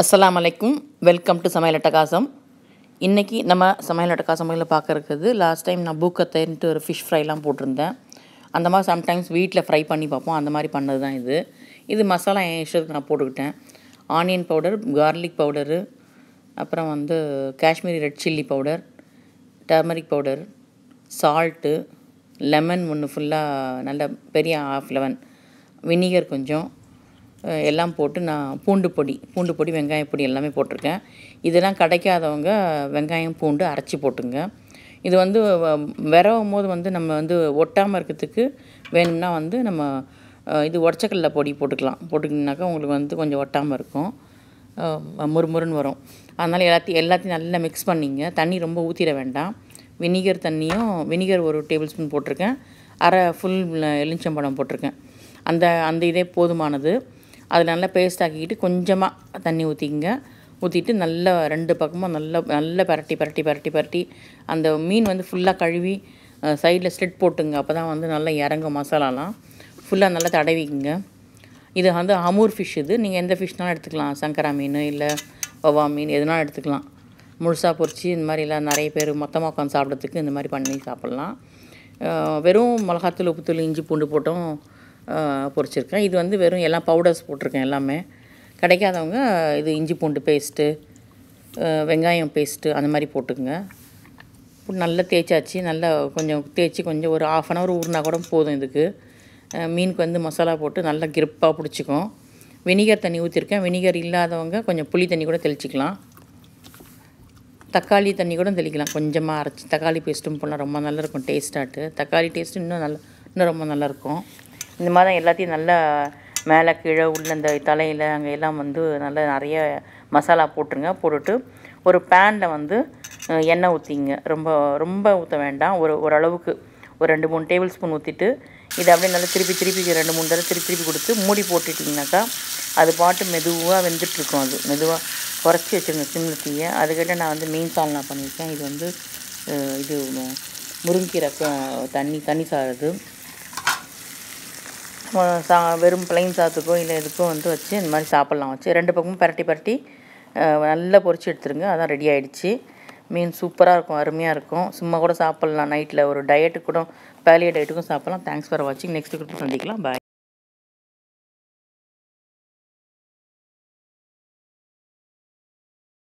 அஸ்லாம் வலைக்கும் welcome to சமையல் அட்டகாசம் இன்றைக்கி நம்ம சமையல் அட்டகாசம் முறையில் பார்க்க லாஸ்ட் டைம் நான் பூக்கத்தைன்ட்டு ஒரு ஃபிஷ் ஃப்ரைலாம் போட்டிருந்தேன் அந்த மாதிரி சம்டைம்ஸ் வீட்டில் ஃப்ரை பண்ணி பார்ப்போம் அந்த மாதிரி பண்ணது தான் இது இது மசாலா என் இஷ்டத்துக்கு நான் போட்டுக்கிட்டேன் ஆனியன் பவுடர் கார்லிக் பவுடரு அப்புறம் வந்து Kashmiri red chilli powder turmeric powder salt lemon ஒன்று ஃபுல்லாக நல்ல பெரிய ஆஃப் லெமன் வினிகர் கொஞ்சம் எல்லாம் போட்டு நான் பூண்டு பொடி பூண்டு பொடி வெங்காய பொடி எல்லாமே போட்டிருக்கேன் இதெல்லாம் கிடைக்காதவங்க வெங்காயம் பூண்டு அரைச்சி போட்டுங்க இது வந்து விரவும் போது வந்து நம்ம வந்து ஒட்டாமல் இருக்கிறதுக்கு வேணும்னா வந்து நம்ம இது உடச்சக்கல்ல பொடி போட்டுக்கலாம் போட்டுக்கினாக்கா உங்களுக்கு வந்து கொஞ்சம் ஒட்டாமல் இருக்கும் முறுமுறுன்னு வரும் அதனால் எல்லாத்தையும் எல்லாத்தையும் நல்லா மிக்ஸ் பண்ணிங்க தண்ணி ரொம்ப ஊற்றிட வேண்டாம் வினிகர் தண்ணியும் வினிகர் ஒரு டேபிள் ஸ்பூன் போட்டிருக்கேன் அரை ஃபுல் எலுமிச்சம்பழம் போட்டிருக்கேன் அந்த அந்த இதே போதுமானது அதில் நல்லா பேஸ்ட் ஆக்கிக்கிட்டு கொஞ்சமாக தண்ணி ஊற்றிக்கங்க ஊற்றிட்டு நல்லா ரெண்டு பக்கமும் நல்லா நல்லா பரட்டி பரட்டி பரட்டி பரட்டி அந்த மீன் வந்து ஃபுல்லாக கழுவி சைடில் ஸ்லிட் போட்டுங்க அப்போ தான் வந்து நல்லா இறங்கும் மசாலாலாம் ஃபுல்லாக நல்லா தடவிக்குங்க இது வந்து அமூர் ஃபிஷ் இது நீங்கள் எந்த ஃபிஷ்னாலும் எடுத்துக்கலாம் சங்கரா மீன் இல்லை ஒவ்வா மீன் எதுனாலும் எடுத்துக்கலாம் முழுசாக பொறிச்சி இந்த மாதிரிலாம் நிறைய பேர் மொத்தமாக உட்காந்து சாப்பிட்றதுக்கு இந்த மாதிரி பண்ணி சாப்பிட்லாம் வெறும் மிளகாத்தூள் உப்புத்தூள் இஞ்சி பூண்டு போட்டும் பொரிச்சிருக்கேன் இது வந்து வெறும் எல்லாம் பவுடர்ஸ் போட்டிருக்கேன் எல்லாமே கிடைக்காதவங்க இது இஞ்சி பூண்டு பேஸ்ட்டு வெங்காயம் பேஸ்ட்டு அந்த மாதிரி போட்டுக்குங்க நல்லா தேய்ச்சாச்சு நல்லா கொஞ்சம் தேய்ச்சி கொஞ்சம் ஒரு ஆஃப் அன் ஹவர் ஊறினா கூட போதும் இதுக்கு மீனுக்கு வந்து மசாலா போட்டு நல்லா கிரிப்பாக பிடிச்சிக்கும் வினிகர் தண்ணி ஊற்றிருக்கேன் வினிகர் இல்லாதவங்க கொஞ்சம் புளி தண்ணி கூட தெளிச்சிக்கலாம் தக்காளி தண்ணி கூட தெளிக்கலாம் கொஞ்சமாக அரைச்சி தக்காளி பேஸ்ட்டும் போனால் ரொம்ப நல்லாயிருக்கும் டேஸ்ட்டாட்டு தக்காளி டேஸ்ட்டு இன்னும் நல்லா இன்னும் ரொம்ப நல்லாயிருக்கும் இந்த மாதிரி தான் எல்லாத்தையும் நல்லா மேலே கீழே உள்ள இந்த தலையில் அங்கே எல்லாம் வந்து நல்லா நிறைய மசாலா போட்டுருங்க போட்டுட்டு ஒரு பேனில் வந்து எண்ணெய் ஊற்றிங்க ரொம்ப ரொம்ப ஊற்ற வேண்டாம் ஒரு ஓரளவுக்கு ஒரு ரெண்டு மூணு டேபிள் ஸ்பூன் ஊற்றிட்டு இதை அப்படியே நல்லா திருப்பி திருப்பி ரெண்டு மூணு தடவை திருப்பி திருப்பி கொடுத்து மூடி போட்டுட்டிங்கனாக்கா அது பாட்டு மெதுவாக வெந்துட்டுருக்கும் அது மெதுவாக குறைச்சி வச்சுருங்க சிம்மில் தீயை அதுக்கிட்ட நான் வந்து மீன் சால்னா பண்ணியிருக்கேன் இது வந்து இது முருங்கீரை தண்ணி தண்ணி சாறுது சா வெறும் பிளைன் சாத்துக்கோ இல்லை எதுக்கோ வந்து வச்சு இந்த மாதிரி சாப்பிட்லாம் வச்சு ரெண்டு பக்கமும் பரட்டி பரட்டி நல்லா பொறிச்சு எடுத்துருங்க அதான் ரெடி ஆகிடுச்சு மீன் சூப்பராக இருக்கும் அருமையாக இருக்கும் சும்மா கூட சாப்பிட்லாம் நைட்டில் ஒரு டயட்டு கூட பேலிய டயட்டுக்கும் சாப்பிட்லாம் தேங்க்ஸ் ஃபார் வாட்சிங் நெக்ஸ்ட் கொடுத்து சந்திக்கலாம் பாய்